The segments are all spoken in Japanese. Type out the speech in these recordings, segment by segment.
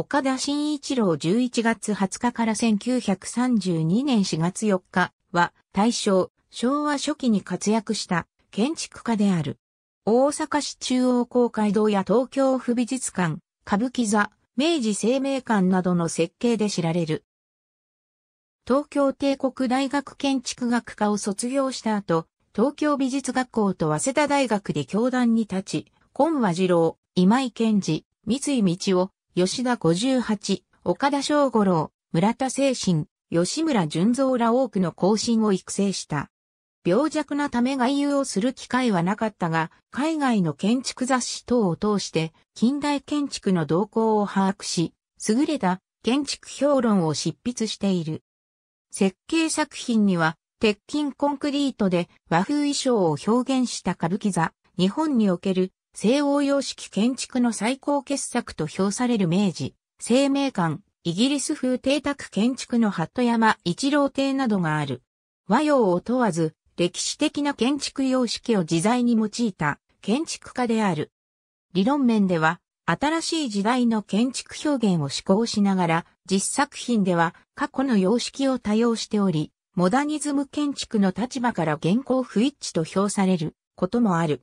岡田新一郎11月20日から1932年4月4日は大正、昭和初期に活躍した建築家である。大阪市中央公会堂や東京府美術館、歌舞伎座、明治生命館などの設計で知られる。東京帝国大学建築学科を卒業した後、東京美術学校と早稲田大学で教壇に立ち、今和次郎、今井健二、三井道夫、吉田58、岡田正五郎、村田精神、吉村純造ら多くの後進を育成した。病弱なため外遊をする機会はなかったが、海外の建築雑誌等を通して近代建築の動向を把握し、優れた建築評論を執筆している。設計作品には、鉄筋コンクリートで和風衣装を表現した歌舞伎座、日本における西欧様式建築の最高傑作と評される明治、生命館、イギリス風邸宅建築の鳩山一郎邸などがある。和洋を問わず、歴史的な建築様式を自在に用いた建築家である。理論面では、新しい時代の建築表現を志向しながら、実作品では過去の様式を多用しており、モダニズム建築の立場から現行不一致と評されることもある。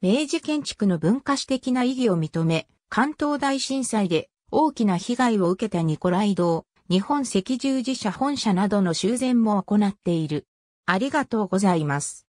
明治建築の文化史的な意義を認め、関東大震災で大きな被害を受けたニコライ堂、日本赤十字社本社などの修繕も行っている。ありがとうございます。